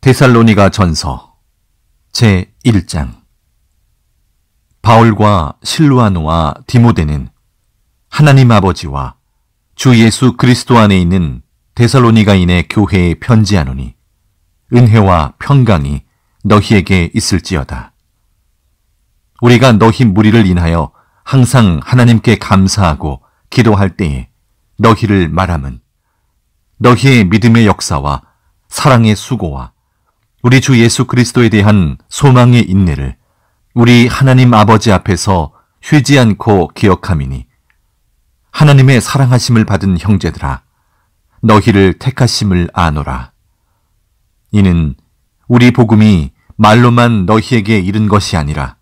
데살로니가 전서 제1장 바울과 실루아노와 디모데는 하나님 아버지와 주 예수 그리스도 안에 있는 데살로니가인의 교회에 편지하노니 은혜와 평강이 너희에게 있을지어다. 우리가 너희 무리를 인하여 항상 하나님께 감사하고 기도할 때에 너희를 말함은 너희의 믿음의 역사와 사랑의 수고와 우리 주 예수 그리스도에 대한 소망의 인내를 우리 하나님 아버지 앞에서 쉬지 않고 기억함이니 하나님의 사랑하심을 받은 형제들아 너희를 택하심을 아노라. 이는 우리 복음이 말로만 너희에게 이른 것이 아니라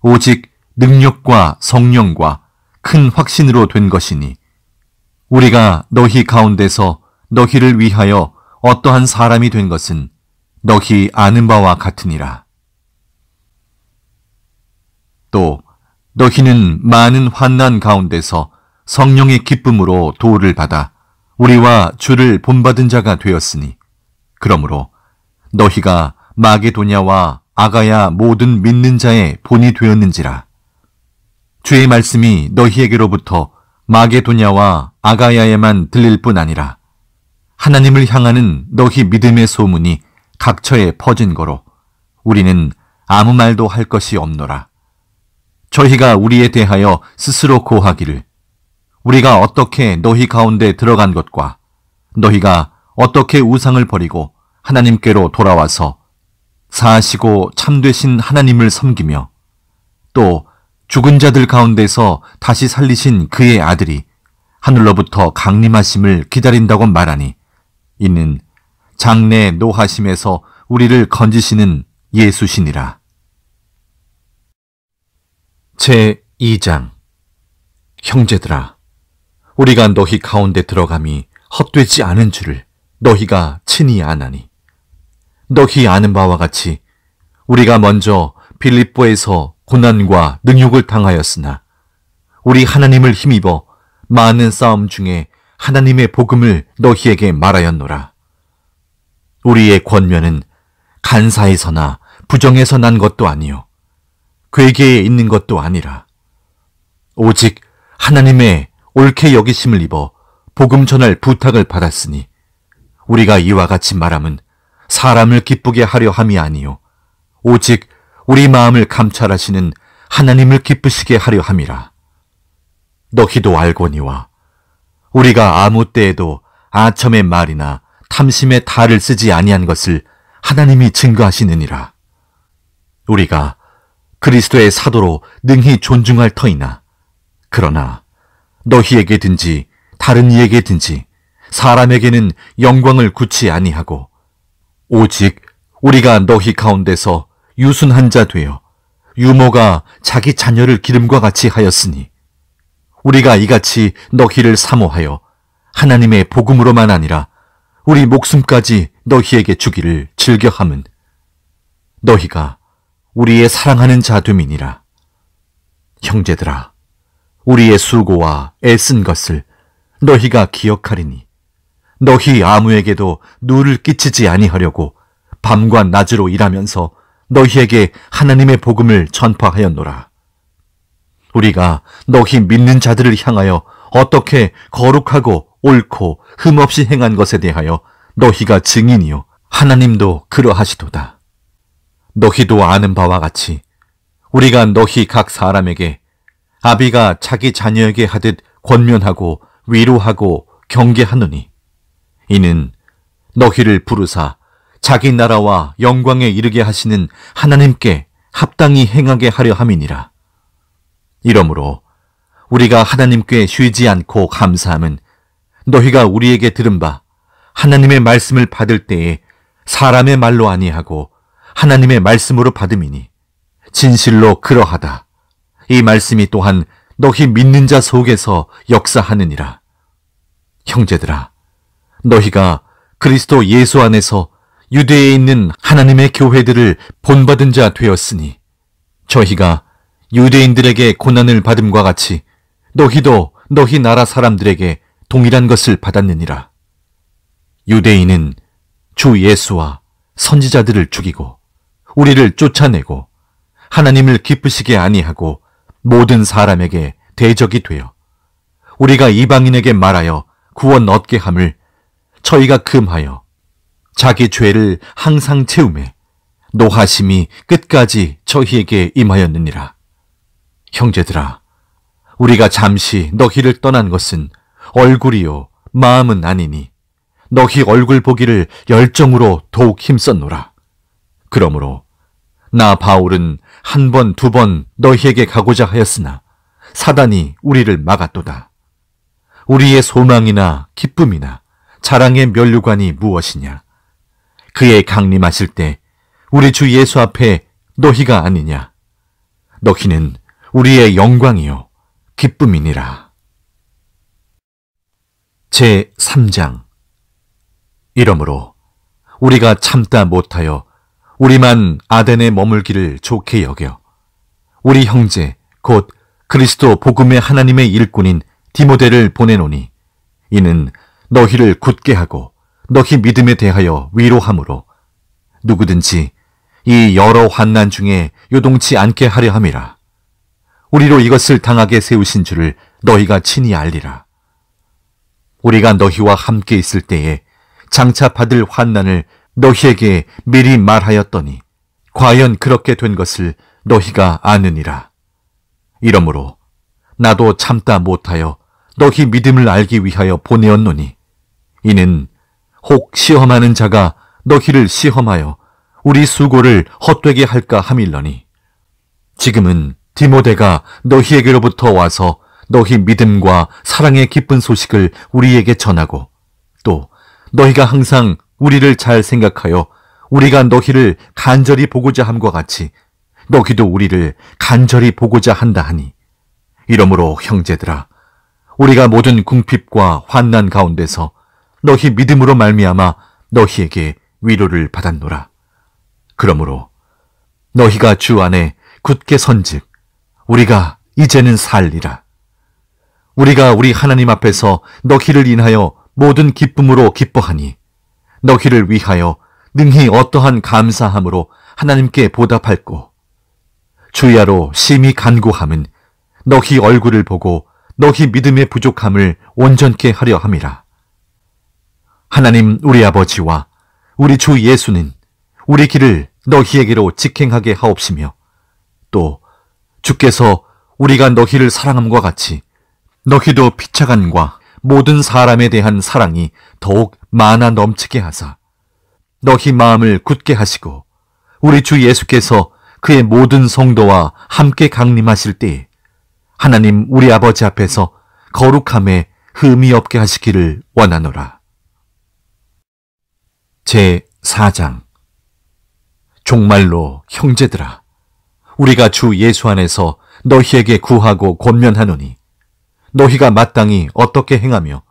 오직 능력과 성령과 큰 확신으로 된 것이니 우리가 너희 가운데서 너희를 위하여 어떠한 사람이 된 것은 너희 아는 바와 같으니라. 또 너희는 많은 환난 가운데서 성령의 기쁨으로 도를 받아 우리와 주를 본받은 자가 되었으니 그러므로 너희가 마게도냐와 아가야 모든 믿는 자의 본이 되었는지라 주의 말씀이 너희에게로부터 마게도냐와 아가야에만 들릴 뿐 아니라 하나님을 향하는 너희 믿음의 소문이 각처에 퍼진 거로 우리는 아무 말도 할 것이 없노라. 저희가 우리에 대하여 스스로 고하기를 우리가 어떻게 너희 가운데 들어간 것과 너희가 어떻게 우상을 버리고 하나님께로 돌아와서 사하시고 참되신 하나님을 섬기며 또 죽은 자들 가운데서 다시 살리신 그의 아들이 하늘로부터 강림하심을 기다린다고 말하니 이는 장래 노하심에서 우리를 건지시는 예수시니라. 제 2장 형제들아 우리가 너희 가운데 들어감이 헛되지 않은 줄을 너희가 친히 아나니 너희 아는 바와 같이 우리가 먼저 빌립보에서 고난과 능욕을 당하였으나 우리 하나님을 힘입어 많은 싸움 중에 하나님의 복음을 너희에게 말하였노라. 우리의 권면은 간사에서나 부정에서 난 것도 아니요. 괴계에 있는 것도 아니라 오직 하나님의 옳게 여기심을 입어 복음 전할 부탁을 받았으니 우리가 이와 같이 말함은 사람을 기쁘게 하려 함이 아니요 오직 우리 마음을 감찰하시는 하나님을 기쁘시게 하려 함이라 너희도 알거니와 우리가 아무 때에도 아첨의 말이나 탐심의 달을 쓰지 아니한 것을 하나님이 증거하시느니라. 우리가 그리스도의 사도로 능히 존중할 터이나 그러나 너희에게든지 다른 이에게든지 사람에게는 영광을 굳지 아니하고 오직 우리가 너희 가운데서 유순한 자 되어 유모가 자기 자녀를 기름과 같이 하였으니 우리가 이같이 너희를 사모하여 하나님의 복음으로만 아니라 우리 목숨까지 너희에게 주기를 즐겨함은 너희가 우리의 사랑하는 자 됨이니라. 형제들아, 우리의 수고와 애쓴 것을 너희가 기억하리니 너희 아무에게도 누를 끼치지 아니하려고 밤과 낮으로 일하면서 너희에게 하나님의 복음을 전파하였노라. 우리가 너희 믿는 자들을 향하여 어떻게 거룩하고 옳고 흠없이 행한 것에 대하여 너희가 증인이요 하나님도 그러하시도다. 너희도 아는 바와 같이 우리가 너희 각 사람에게 아비가 자기 자녀에게 하듯 권면하고 위로하고 경계하노니 이는 너희를 부르사 자기 나라와 영광에 이르게 하시는 하나님께 합당히 행하게 하려 함이니라. 이러므로 우리가 하나님께 쉬지 않고 감사함은 너희가 우리에게 들은 바 하나님의 말씀을 받을 때에 사람의 말로 아니하고 하나님의 말씀으로 받음이니 진실로 그러하다. 이 말씀이 또한 너희 믿는 자 속에서 역사하느니라. 형제들아, 너희가 그리스도 예수 안에서 유대에 있는 하나님의 교회들을 본받은 자 되었으니 저희가 유대인들에게 고난을 받음과 같이 너희도 너희 나라 사람들에게 동일한 것을 받았느니라. 유대인은 주 예수와 선지자들을 죽이고 우리를 쫓아내고 하나님을 기쁘시게 아니하고 모든 사람에게 대적이 되어 우리가 이방인에게 말하여 구원 얻게 함을 저희가 금하여 자기 죄를 항상 채움에 노하심이 끝까지 저희에게 임하였느니라. 형제들아, 우리가 잠시 너희를 떠난 것은 얼굴이요 마음은 아니니 너희 얼굴 보기를 열정으로 더욱 힘썼노라. 그러므로 나 바울은 한 번, 두 번 너희에게 가고자 하였으나 사단이 우리를 막았도다. 우리의 소망이나 기쁨이나 자랑의 면류관이 무엇이냐? 그의 강림하실 때 우리 주 예수 앞에 너희가 아니냐? 너희는 우리의 영광이요, 기쁨이니라. 제3장 이러므로 우리가 참다 못하여 우리만 아덴에 머물기를 좋게 여겨 우리 형제 곧 그리스도 복음의 하나님의 일꾼인 디모데를 보내노니 이는 너희를 굳게 하고 너희 믿음에 대하여 위로함으로 누구든지 이 여러 환난 중에 요동치 않게 하려 함이라 우리로 이것을 당하게 세우신 줄을 너희가 친히 알리라 우리가 너희와 함께 있을 때에 장차 받을 환난을 너희에게 미리 말하였더니 과연 그렇게 된 것을 너희가 아느니라. 이러므로 나도 참다 못하여 너희 믿음을 알기 위하여 보내었노니 이는 혹 시험하는 자가 너희를 시험하여 우리 수고를 헛되게 할까 함일러니 지금은 디모데가 너희에게로부터 와서 너희 믿음과 사랑의 기쁜 소식을 우리에게 전하고 또 너희가 항상 우리를 잘 생각하여 우리가 너희를 간절히 보고자 함과 같이 너희도 우리를 간절히 보고자 한다 하니 이러므로 형제들아 우리가 모든 궁핍과 환난 가운데서 너희 믿음으로 말미암아 너희에게 위로를 받았노라 그러므로 너희가 주 안에 굳게 선즉 우리가 이제는 살리라 우리가 우리 하나님 앞에서 너희를 인하여 모든 기쁨으로 기뻐하니 너희를 위하여 능히 어떠한 감사함으로 하나님께 보답할꼬 주야로 심히 간구함은 너희 얼굴을 보고 너희 믿음의 부족함을 온전케 하려 함이라. 하나님 우리 아버지와 우리 주 예수는 우리 길을 너희에게로 직행하게 하옵시며 또 주께서 우리가 너희를 사랑함과 같이 너희도 피차간과 모든 사람에 대한 사랑이 더욱 많아 넘치게 하사 너희 마음을 굳게 하시고 우리 주 예수께서 그의 모든 성도와 함께 강림하실 때에 하나님 우리 아버지 앞에서 거룩함에 흠이 없게 하시기를 원하노라. 제4장 종말로 형제들아 우리가 주 예수 안에서 너희에게 구하고 권면하노니 너희가 마땅히 어떻게 행하며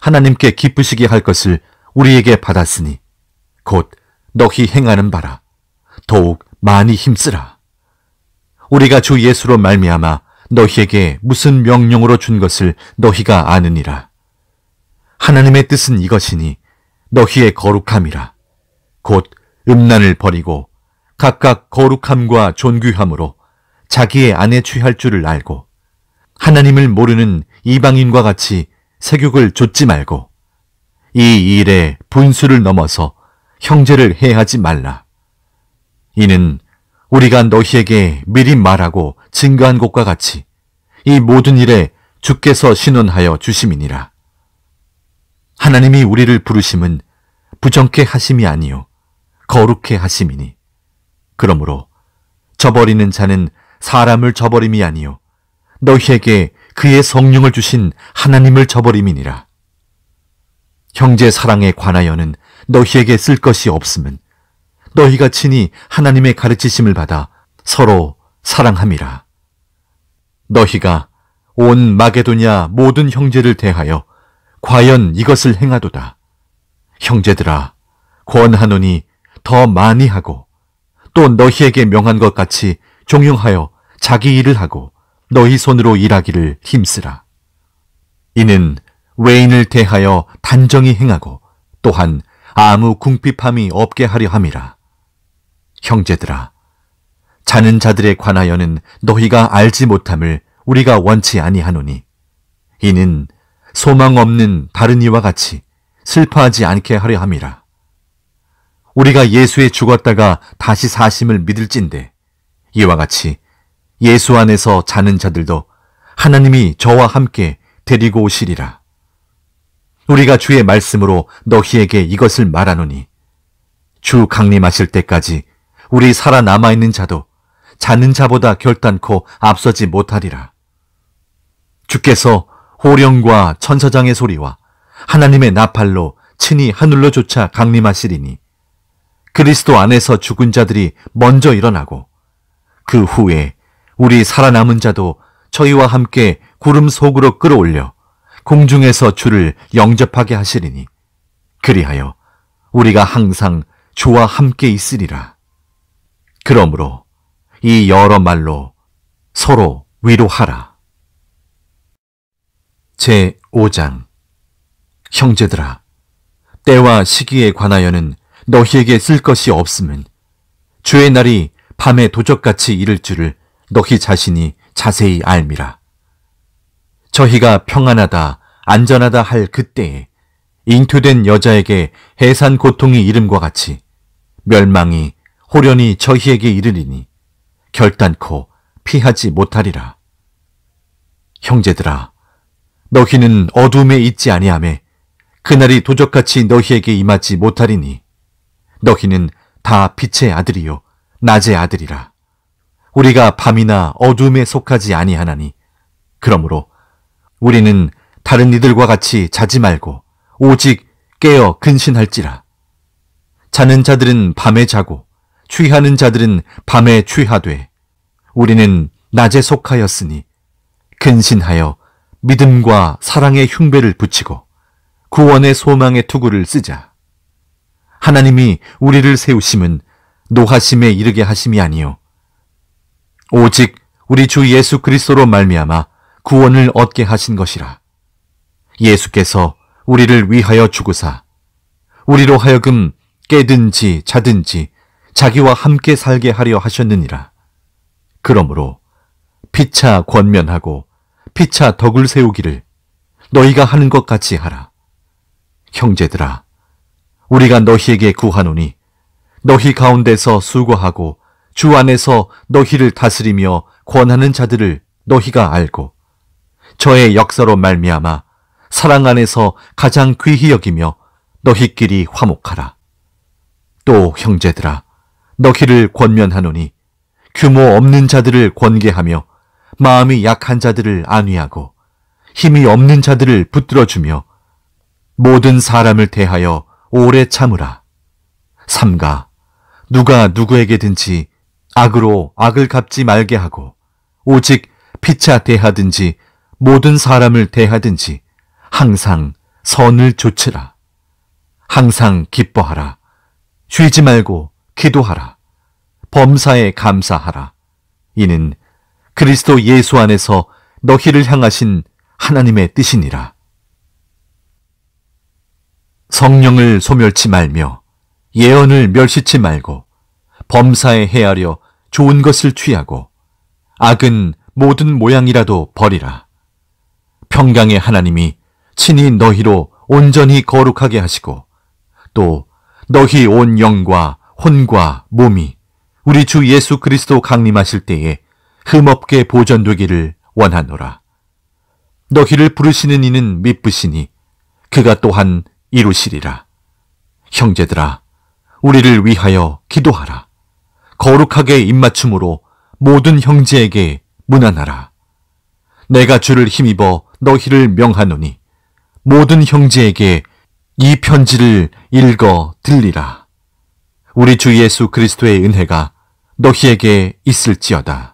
하나님께 기쁘시게 할 것을 우리에게 받았으니 곧 너희 행하는 바라 더욱 많이 힘쓰라. 우리가 주 예수로 말미암아 너희에게 무슨 명령으로 준 것을 너희가 아느니라. 하나님의 뜻은 이것이니 너희의 거룩함이라. 곧 음란을 버리고 각각 거룩함과 존귀함으로 자기의 안에 취할 줄을 알고 하나님을 모르는 이방인과 같이 세욕을 좇지 말고 이 일에 분수를 넘어서 형제를 해하지 말라. 이는 우리가 너희에게 미리 말하고 증거한 것과 같이 이 모든 일에 주께서 신원하여 주심이니라. 하나님이 우리를 부르심은 부정케 하심이 아니요 거룩케 하심이니 그러므로 저버리는 자는 사람을 저버림이 아니요 너희에게 그의 성령을 주신 하나님을 저버림이니라. 형제 사랑에 관하여는 너희에게 쓸 것이 없음은 너희가 친히 하나님의 가르치심을 받아 서로 사랑함이라. 너희가 온 마게도냐 모든 형제를 대하여 과연 이것을 행하도다. 형제들아, 권하노니 더 많이 하고 또 너희에게 명한 것 같이 종용하여 자기 일을 하고 너희 손으로 일하기를 힘쓰라. 이는 외인을 대하여 단정히 행하고 또한 아무 궁핍함이 없게 하려 함이라. 형제들아, 자는 자들에 관하여는 너희가 알지 못함을 우리가 원치 아니하노니 이는 소망 없는 다른 이와 같이 슬퍼하지 않게 하려 함이라. 우리가 예수에 죽었다가 다시 사심을 믿을진데 이와 같이 예수 안에서 자는 자들도 하나님이 저와 함께 데리고 오시리라. 우리가 주의 말씀으로 너희에게 이것을 말하노니 주 강림하실 때까지 우리 살아남아 있는 자도 자는 자보다 결단코 앞서지 못하리라. 주께서 호령과 천사장의 소리와 하나님의 나팔로 친히 하늘로조차 강림하시리니 그리스도 안에서 죽은 자들이 먼저 일어나고 그 후에 우리 살아남은 자도 저희와 함께 구름 속으로 끌어올려 공중에서 주를 영접하게 하시리니 그리하여 우리가 항상 주와 함께 있으리라. 그러므로 이 여러 말로 서로 위로하라. 제 5장 형제들아 때와 시기에 관하여는 너희에게 쓸 것이 없음은 주의 날이 밤에 도적같이 이를 줄을 너희 자신이 자세히 알미라. 저희가 평안하다, 안전하다 할 그때에 잉투된 여자에게 해산 고통이 이름과 같이 멸망이 호련히 저희에게 이르리니 결단코 피하지 못하리라. 형제들아, 너희는 어둠에 있지 아니하며 그날이 도적같이 너희에게 임하지 못하리니 너희는 다 빛의 아들이요 낮의 아들이라. 우리가 밤이나 어둠에 속하지 아니하나니 그러므로 우리는 다른 이들과 같이 자지 말고 오직 깨어 근신할지라 자는 자들은 밤에 자고 취하는 자들은 밤에 취하되 우리는 낮에 속하였으니 근신하여 믿음과 사랑의 흉배를 붙이고 구원의 소망의 투구를 쓰자. 하나님이 우리를 세우심은 노하심에 이르게 하심이 아니요 오직 우리 주 예수 그리스도로 말미암아 구원을 얻게 하신 것이라. 예수께서 우리를 위하여 죽으사 우리로 하여금 깨든지 자든지 자기와 함께 살게 하려 하셨느니라. 그러므로 피차 권면하고 피차 덕을 세우기를 너희가 하는 것 같이 하라. 형제들아, 우리가 너희에게 구하노니 너희 가운데서 수고하고 주 안에서 너희를 다스리며 권하는 자들을 너희가 알고 저의 역사로 말미암아 사랑 안에서 가장 귀히 여기며 너희끼리 화목하라. 또 형제들아 너희를 권면하노니 규모 없는 자들을 권계하며 마음이 약한 자들을 안위하고 힘이 없는 자들을 붙들어주며 모든 사람을 대하여 오래 참으라. 삼가 누가 누구에게든지 악으로 악을 갚지 말게 하고 오직 피차 대하든지 모든 사람을 대하든지 항상 선을 좇으라 항상 기뻐하라. 쉬지 말고 기도하라. 범사에 감사하라. 이는 그리스도 예수 안에서 너희를 향하신 하나님의 뜻이니라. 성령을 소멸치 말며 예언을 멸시치 말고 범사에 헤아려 좋은 것을 취하고 악은 모든 모양이라도 버리라. 평강의 하나님이 친히 너희로 온전히 거룩하게 하시고 또 너희 온 영과 혼과 몸이 우리 주 예수 그리스도 강림하실 때에 흠없게 보존되기를 원하노라. 너희를 부르시는 이는 미쁘시니 그가 또한 이루시리라. 형제들아, 우리를 위하여 기도하라. 거룩하게 입맞춤으로 모든 형제에게 문안하라. 내가 주를 힘입어 너희를 명하노니 모든 형제에게 이 편지를 읽어 들리라. 우리 주 예수 그리스도의 은혜가 너희에게 있을지어다.